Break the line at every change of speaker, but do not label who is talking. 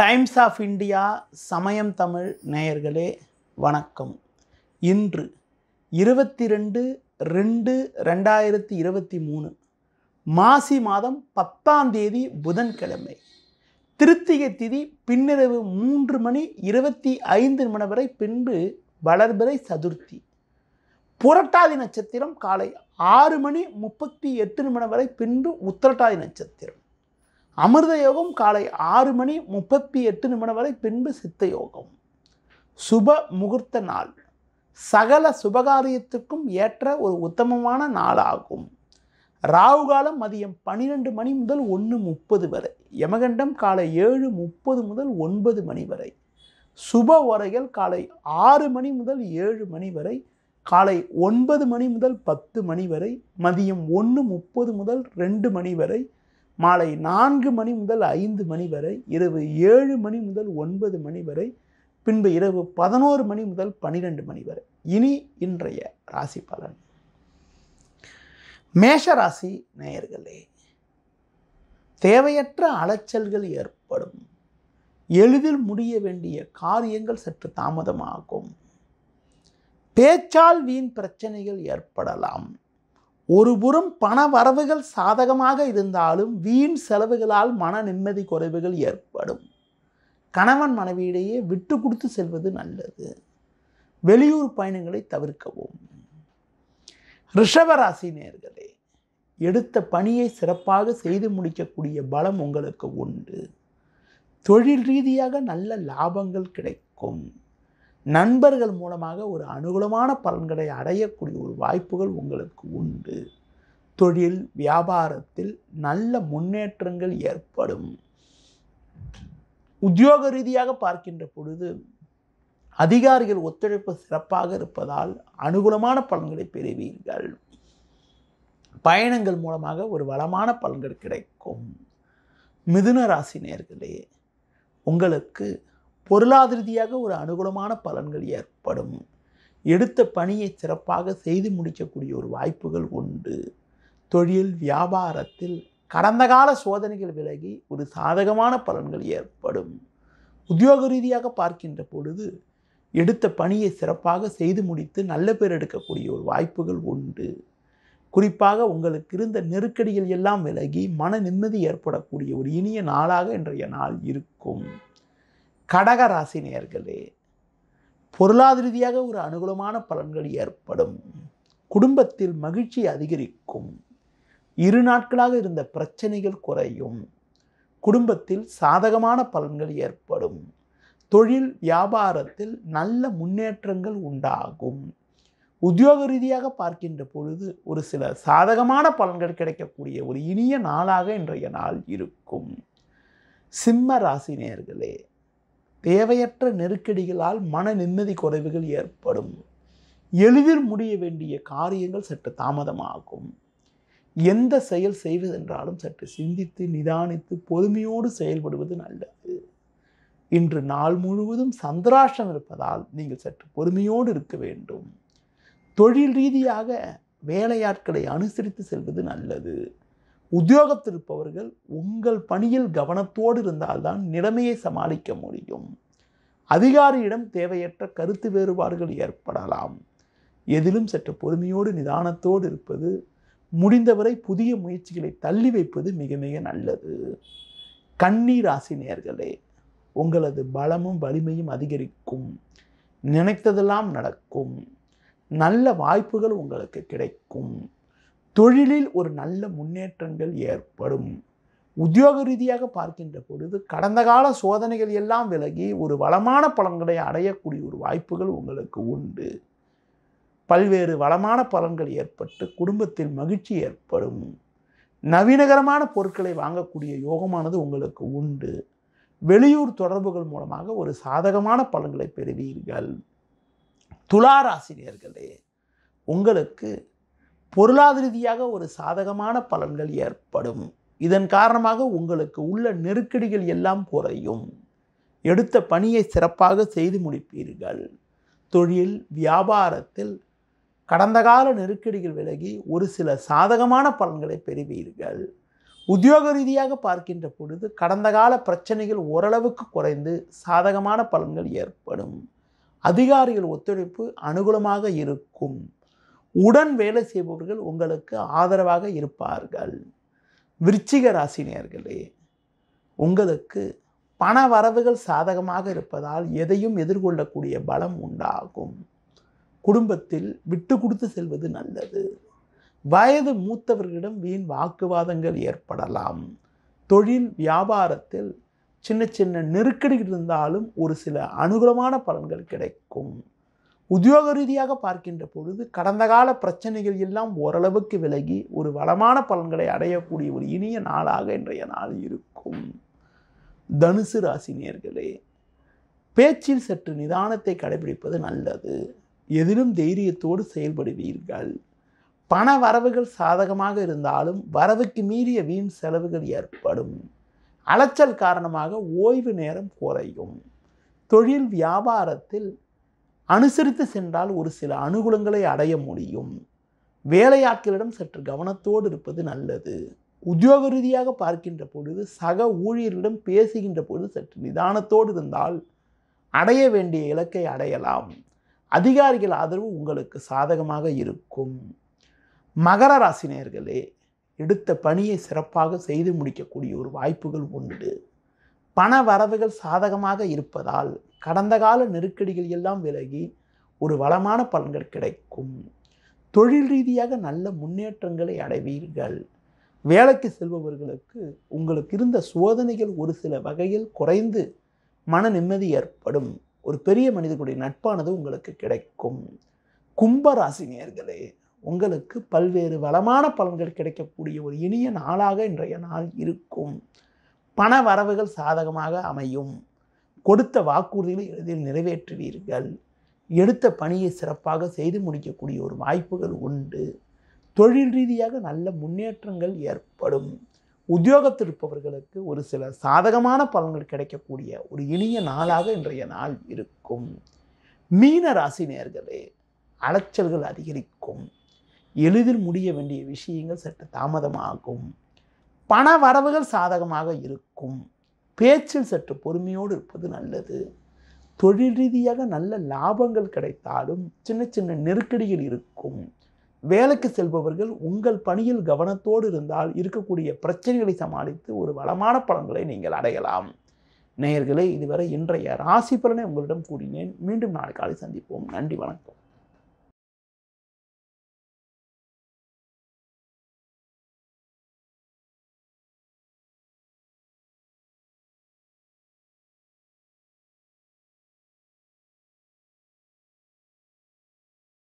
times of India சமயம் தமிழ் நேயர்களே வணக்கம் இன்று இருபத்தி ரெண்டு ரெண்டு ரெண்டாயிரத்தி இருபத்தி மூணு மாசி மாதம் பத்தாம் தேதி புதன்கிழமை திருத்திகை திதி பின்னிரவு மூன்று மணி இருபத்தி ஐந்து நிமிடம் வரை பின்பு வளர்பிறை சதுர்த்தி புரட்டாதி நட்சத்திரம் காலை ஆறு மணி முப்பத்தி எட்டு நிமிடம் வரை பின்பு உத்திரட்டாதி நட்சத்திரம் அமிர்த யோகம் காலை ஆறு மணி முப்பத்தி எட்டு நிமிடம் வரை பின்பு சித்த யோகம் சுப முகூர்த்த நாள் சகல சுபகாரியத்துக்கும் ஏற்ற ஒரு உத்தமமான நாளாகும் ராகு காலம் மதியம் பன்னிரெண்டு மணி முதல் ஒன்று முப்பது வரை யமகண்டம் காலை ஏழு முப்பது முதல் ஒன்பது மணி வரை சுப உரைகள் காலை ஆறு மணி முதல் ஏழு மணி வரை காலை ஒன்பது மணி முதல் பத்து மணி வரை மதியம் ஒன்று முப்பது முதல் ரெண்டு மணி வரை மாலை நான்கு மணி முதல் ஐந்து மணி வரை இரவு ஏழு மணி முதல் ஒன்பது மணி வரை பின்பு இரவு பதினோரு மணி முதல் பனிரெண்டு மணி வரை இனி இன்றைய ராசி பலன் மேஷராசி நேயர்களே தேவையற்ற அலைச்சல்கள் ஏற்படும் எளிதில் முடிய வேண்டிய காரியங்கள் சற்று தாமதமாகும் பேச்சால் வீண் பிரச்சனைகள் ஏற்படலாம் ஒருபுறம் பண வரவுகள் சாதகமாக இருந்தாலும் வீண் செலவுகளால் மன நிம்மதி குறைவுகள் ஏற்படும் கணவன் மனைவியிடையே விட்டு கொடுத்து செல்வது நல்லது வெளியூர் பயணங்களை தவிர்க்கவும் ரிஷபராசி நேர்களே எடுத்த பணியை சிறப்பாக செய்து முடிக்கக்கூடிய பலம் உங்களுக்கு உண்டு தொழில் ரீதியாக நல்ல லாபங்கள் கிடைக்கும் நண்பர்கள் மூலமாக ஒரு அனுகூலமான பலன்களை அடையக்கூடிய ஒரு வாய்ப்புகள் உங்களுக்கு உண்டு தொழில் வியாபாரத்தில் நல்ல முன்னேற்றங்கள் ஏற்படும் உத்தியோக ரீதியாக பார்க்கின்ற பொழுது அதிகாரிகள் ஒத்துழைப்பு சிறப்பாக இருப்பதால் அனுகூலமான பலன்களை பெறுவீர்கள் பயணங்கள் மூலமாக ஒரு வளமான பலன்கள் கிடைக்கும் மிதுன ராசி நேர்களே உங்களுக்கு பொருளாதார ஒரு அனுகூலமான பலன்கள் ஏற்படும் எடுத்த பணியை சிறப்பாக செய்து முடிக்கக்கூடிய ஒரு வாய்ப்புகள் உண்டு தொழில் வியாபாரத்தில் கடந்த கால சோதனைகள் விலகி ஒரு சாதகமான பலன்கள் ஏற்படும் உத்தியோக ரீதியாக பார்க்கின்ற பொழுது எடுத்த பணியை சிறப்பாக செய்து முடித்து நல்ல பேர் எடுக்கக்கூடிய ஒரு வாய்ப்புகள் உண்டு குறிப்பாக உங்களுக்கு இருந்த நெருக்கடிகள் எல்லாம் விலகி மன நிம்மதி ஏற்படக்கூடிய ஒரு இனிய நாளாக இன்றைய நாள் இருக்கும் கடக ராசி நேர்களே பொருளாதார ரீதியாக ஒரு அனுகூலமான பலன்கள் ஏற்படும் குடும்பத்தில் மகிழ்ச்சி அதிகரிக்கும் இரு நாட்களாக இருந்த பிரச்சனைகள் குறையும் குடும்பத்தில் சாதகமான பலன்கள் ஏற்படும் தொழில் வியாபாரத்தில் நல்ல முன்னேற்றங்கள் உண்டாகும் உத்தியோக ரீதியாக பார்க்கின்ற பொழுது ஒரு சில சாதகமான பலன்கள் கிடைக்கக்கூடிய ஒரு இனிய நாளாக இன்றைய நாள் இருக்கும் சிம்ம ராசினியர்களே தேவையற்ற நெருக்கடிகளால் மன நிம்மதி குறைவுகள் ஏற்படும் எளிதில் முடிய வேண்டிய காரியங்கள் சற்று தாமதமாகும் எந்த செயல் செய்வதென்றாலும் சற்று சிந்தித்து நிதானித்து பொறுமையோடு செயல்படுவது நல்லது இன்று நாள் முழுவதும் சந்திராஷ்டம் இருப்பதால் நீங்கள் சற்று பொறுமையோடு இருக்க வேண்டும் தொழில் ரீதியாக வேலையாட்களை அனுசரித்து செல்வது நல்லது உத்தியோகத்திருப்பவர்கள் உங்கள் பணியில் கவனத்தோடு இருந்தால்தான் நிலைமையை சமாளிக்க முடியும் அதிகாரியிடம் தேவையற்ற கருத்து வேறுபாடுகள் ஏற்படலாம் எதிலும் சற்று பொறுமையோடு நிதானத்தோடு இருப்பது முடிந்தவரை புதிய முயற்சிகளை தள்ளி வைப்பது மிக மிக நல்லது கண்ணீர் ஆசினியர்களே உங்களது பலமும் வலிமையும் அதிகரிக்கும் நினைத்ததெல்லாம் நடக்கும் நல்ல வாய்ப்புகள் உங்களுக்கு கிடைக்கும் தொழிலில் ஒரு நல்ல முன்னேற்றங்கள் ஏற்படும் உத்தியோக ரீதியாக பார்க்கின்ற பொழுது கடந்த கால சோதனைகள் எல்லாம் விலகி ஒரு வளமான பலன்களை அடையக்கூடிய ஒரு வாய்ப்புகள் உங்களுக்கு உண்டு பல்வேறு வளமான பலன்கள் ஏற்பட்டு குடும்பத்தில் மகிழ்ச்சி ஏற்படும் நவீனகரமான பொருட்களை வாங்கக்கூடிய யோகமானது உங்களுக்கு உண்டு வெளியூர் தொடர்புகள் மூலமாக ஒரு சாதகமான பலன்களை பெறுவீர்கள் துளாராசினியர்களே உங்களுக்கு பொருளாதார ரீதியாக ஒரு சாதகமான பலன்கள் ஏற்படும் இதன் காரணமாக உங்களுக்கு உள்ள நெருக்கடிகள் எல்லாம் குறையும் எடுத்த பணியை சிறப்பாக செய்து முடிப்பீர்கள் தொழில் வியாபாரத்தில் கடந்த கால நெருக்கடிகள் விலகி ஒரு சில சாதகமான பலன்களை பெறுவீர்கள் உத்தியோக ரீதியாக பார்க்கின்ற பொழுது கடந்த கால பிரச்சனைகள் ஓரளவுக்கு குறைந்து சாதகமான பலன்கள் ஏற்படும் அதிகாரிகள் ஒத்துழைப்பு அனுகூலமாக இருக்கும் உடன் வேலை செய்பவர்கள் உங்களுக்கு ஆதரவாக இருப்பார்கள் விருச்சிக ராசினியர்களே உங்களுக்கு பண வரவுகள் சாதகமாக இருப்பதால் எதையும் எதிர்கொள்ளக்கூடிய பலம் உண்டாகும் குடும்பத்தில் விட்டு கொடுத்து செல்வது நல்லது வயது மூத்தவர்களிடம் வீண் வாக்குவாதங்கள் ஏற்படலாம் தொழில் வியாபாரத்தில் சின்ன சின்ன நெருக்கடி இருந்தாலும் ஒரு சில அனுகூலமான பலன்கள் கிடைக்கும் உத்தியோக ரீதியாக பார்க்கின்ற பொழுது கடந்த கால பிரச்சனைகள் எல்லாம் ஓரளவுக்கு விலகி ஒரு வளமான பலன்களை அடையக்கூடிய ஒரு இனிய நாளாக இன்றைய நாள் இருக்கும் தனுசு ராசி நேர்களே பேச்சில் சற்று நிதானத்தை கடைபிடிப்பது நல்லது எதிலும் தைரியத்தோடு செயல்படுவீர்கள் பண வரவுகள் சாதகமாக இருந்தாலும் வரவுக்கு மீறிய வீண் செலவுகள் ஏற்படும் அலைச்சல் காரணமாக ஓய்வு நேரம் குறையும் தொழில் வியாபாரத்தில் அனுசரித்து சென்றால் ஒரு சில அனுகூலங்களை அடைய முடியும் வேலையாட்களிடம் சற்று கவனத்தோடு இருப்பது நல்லது உத்தியோக ரீதியாக பார்க்கின்ற பொழுது சக ஊழியர்களிடம் பேசுகின்ற பொழுது சற்று நிதானத்தோடு இருந்தால் அடைய வேண்டிய இலக்கை அடையலாம் அதிகாரிகள் ஆதரவு உங்களுக்கு சாதகமாக இருக்கும் மகர ராசினியர்களே எடுத்த பணியை சிறப்பாக செய்து முடிக்கக்கூடிய ஒரு வாய்ப்புகள் உண்டு பண வரவுகள் சாதகமாக இருப்பதால் கடந்த கால நெருக்கடிகள் எல்லாம் விலகி ஒரு வளமான பலன்கள் கிடைக்கும் தொழில் ரீதியாக நல்ல முன்னேற்றங்களை அடைவீர்கள் வேலைக்கு செல்பவர்களுக்கு உங்களுக்கு இருந்த சோதனைகள் ஒரு சில வகையில் குறைந்து மன நிம்மதி ஏற்படும் ஒரு பெரிய மனிதனுடைய நட்பானது உங்களுக்கு கிடைக்கும் கும்பராசினியர்களே உங்களுக்கு பல்வேறு வளமான பலன்கள் கிடைக்கக்கூடிய ஒரு இனிய நாளாக இன்றைய நாள் இருக்கும் பண வரவுகள் சாதகமாக அமையும் கொடுத்த வாக்குறுதிகளை எளிதில் நிறைவேற்றுவீர்கள் எடுத்த பணியை சிறப்பாக செய்து முடிக்கக்கூடிய ஒரு வாய்ப்புகள் உண்டு தொழில் ரீதியாக நல்ல முன்னேற்றங்கள் ஏற்படும் உத்தியோகத்தில் இருப்பவர்களுக்கு ஒரு சில சாதகமான பலன்கள் கிடைக்கக்கூடிய ஒரு இனிய நாளாக இன்றைய நாள் இருக்கும் மீன ராசி நேர்களே அலைச்சல்கள் அதிகரிக்கும் எளிதில் முடிய வேண்டிய விஷயங்கள் சற்று தாமதமாகும் பண வரவுகள் சாதகமாக இருக்கும் பேச்சில் சற்று பொறுமையோடு இருப்பது நல்லது தொழில் ரீதியாக நல்ல லாபங்கள் கிடைத்தாலும் சின்ன சின்ன நெருக்கடிகள் இருக்கும் வேலைக்கு செல்பவர்கள் உங்கள் பணியில் கவனத்தோடு இருந்தால் இருக்கக்கூடிய பிரச்சனைகளை சமாளித்து ஒரு வளமான பலன்களை நீங்கள் அடையலாம் நேயர்களே இதுவரை இன்றைய ராசி பலனை உங்களிடம் கூறினேன் மீண்டும் நாளை காலை சந்திப்போம் நன்றி வணக்கம்